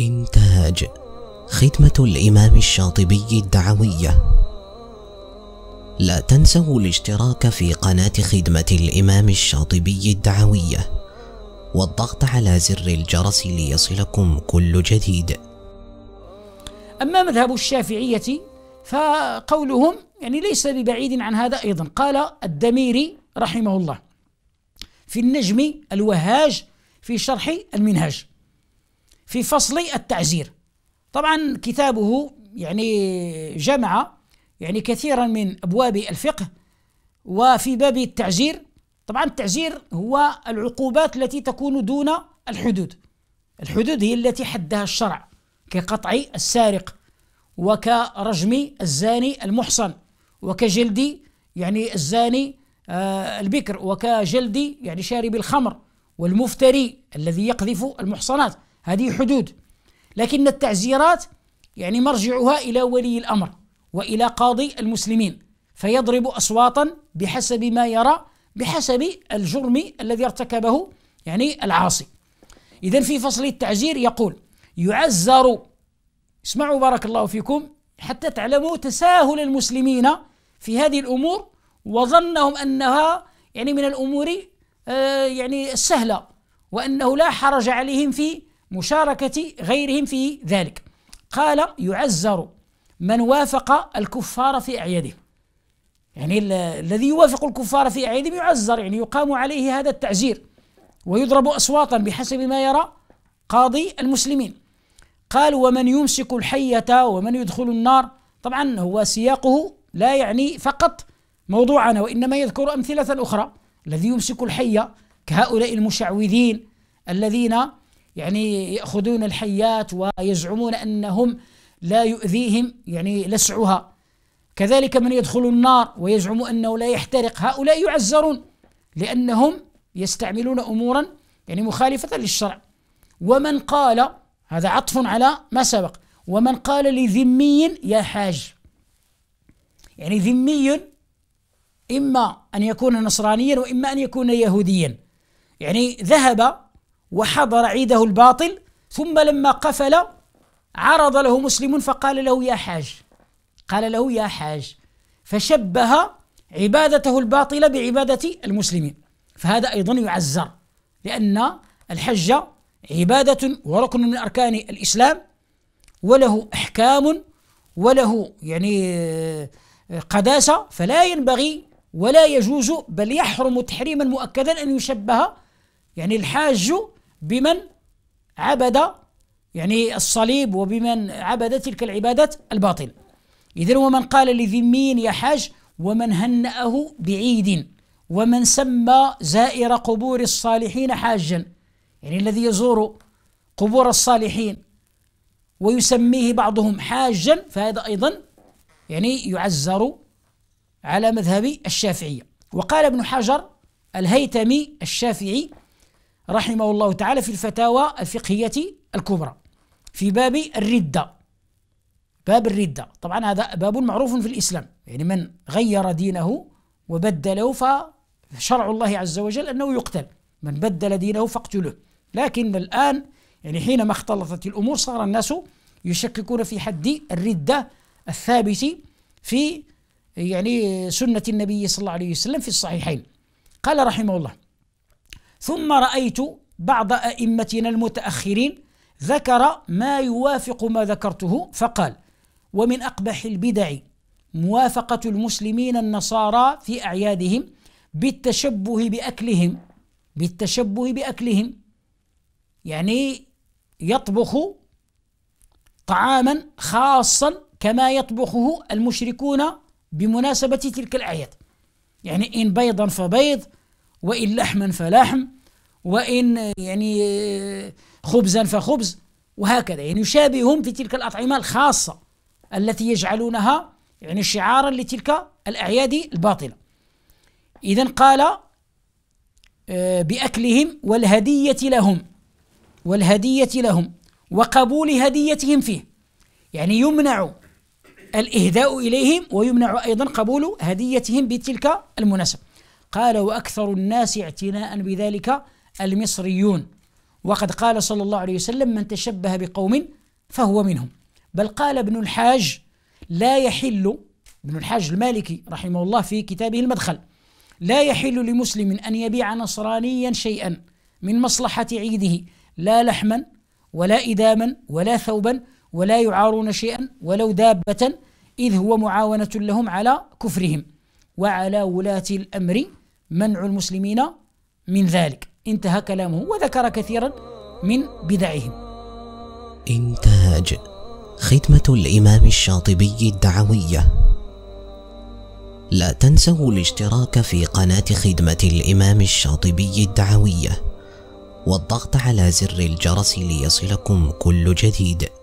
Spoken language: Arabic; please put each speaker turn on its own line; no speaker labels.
إنتاج خدمة الإمام الشاطبي الدعوية لا تنسوا الاشتراك في قناة خدمة الإمام الشاطبي الدعوية والضغط على زر الجرس ليصلكم كل جديد أما مذهب الشافعية فقولهم يعني ليس ببعيد عن هذا أيضا قال الدميري رحمه الله في النجم الوهاج في شرح المنهاج في فصل التعزير طبعا كتابه يعني جمع يعني كثيرا من ابواب الفقه وفي باب التعزير طبعا التعزير هو العقوبات التي تكون دون الحدود الحدود هي التي حدها الشرع كقطع السارق وكرجم الزاني المحصن وكجلد يعني الزاني آه البكر وكجلد يعني شارب الخمر والمفتري الذي يقذف المحصنات هذه حدود لكن التعزيرات يعني مرجعها إلى ولي الأمر وإلى قاضي المسلمين فيضرب أصواتا بحسب ما يرى بحسب الجرم الذي ارتكبه يعني العاصي إذا في فصل التعزير يقول يعزر اسمعوا بارك الله فيكم حتى تعلموا تساهل المسلمين في هذه الأمور وظنهم أنها يعني من الأمور آه يعني السهلة وأنه لا حرج عليهم في مشاركة غيرهم في ذلك قال يعزر من وافق الكفار في أعيادهم يعني الذي يوافق الكفار في أعيادهم يعزر يعني يقام عليه هذا التعزير ويضرب أصواتا بحسب ما يرى قاضي المسلمين قال ومن يمسك الحية ومن يدخل النار طبعا هو سياقه لا يعني فقط موضوعنا وإنما يذكر أمثلة أخرى الذي يمسك الحية كهؤلاء المشعوذين الذين يعني يأخذون الحيات ويزعمون أنهم لا يؤذيهم يعني لسعها كذلك من يدخل النار ويزعم أنه لا يحترق هؤلاء يعزرون لأنهم يستعملون أمورا يعني مخالفة للشرع ومن قال هذا عطف على ما سبق ومن قال لذمي يا حاج يعني ذمي إما أن يكون نصرانيا وإما أن يكون يهوديا يعني ذهب وحضر عيده الباطل ثم لما قفل عرض له مسلم فقال له يا حاج قال له يا حاج فشبه عبادته الباطلة بعبادة المسلمين فهذا أيضا يعزر لأن الحج عبادة وركن من أركان الإسلام وله أحكام وله يعني قداسة فلا ينبغي ولا يجوز بل يحرم تحريما مؤكدا أن يشبه يعني الحاج بمن عبد يعني الصليب وبمن عبد تلك العبادات الباطل إذن ومن قال لذمين يا حاج ومن هنأه بعيد ومن سمى زائر قبور الصالحين حاجا يعني الذي يزور قبور الصالحين ويسميه بعضهم حاجا فهذا أيضا يعني يعزر على مذهب الشافعية وقال ابن حجر الهيتمي الشافعي رحمه الله تعالى في الفتاوى الفقهية الكبرى في باب الردة باب الردة طبعا هذا باب معروف في الإسلام يعني من غير دينه وبدله فشرع الله عز وجل أنه يقتل من بدل دينه فاقتله لكن الآن يعني حينما اختلطت الأمور صار الناس يشككون في حد الردة الثابت في يعني سنة النبي صلى الله عليه وسلم في الصحيحين قال رحمه الله ثم رأيت بعض أئمتنا المتأخرين ذكر ما يوافق ما ذكرته فقال ومن أقبح البدع موافقة المسلمين النصارى في أعيادهم بالتشبه بأكلهم بالتشبه بأكلهم يعني يطبخ طعاما خاصا كما يطبخه المشركون بمناسبة تلك الأعياد يعني إن بيضا فبيض وإن لحما فلحم وإن يعني خبزا فخبز وهكذا يعني يشابههم في تلك الأطعمة الخاصة التي يجعلونها يعني شعارا لتلك الأعياد الباطلة إذا قال آه، بأكلهم والهدية لهم والهدية لهم وقبول هديتهم فيه يعني يمنع الإهداء إليهم ويمنع أيضا قبول هديتهم بتلك المناسبة قال وأكثر الناس اعتناء بذلك المصريون وقد قال صلى الله عليه وسلم من تشبه بقوم فهو منهم بل قال ابن الحاج لا يحل ابن الحاج المالكي رحمه الله في كتابه المدخل لا يحل لمسلم أن يبيع نصرانيا شيئا من مصلحة عيده لا لحما ولا إداما ولا ثوبا ولا يعارون شيئا ولو دابة إذ هو معاونة لهم على كفرهم وعلى ولاة الأمر منع المسلمين من ذلك انتهى كلامه وذكر كثيرا من بدعهم إنتاج خدمة الإمام الشاطبي الدعوية لا تنسوا الاشتراك في قناة خدمة الإمام الشاطبي الدعوية والضغط على زر الجرس ليصلكم كل جديد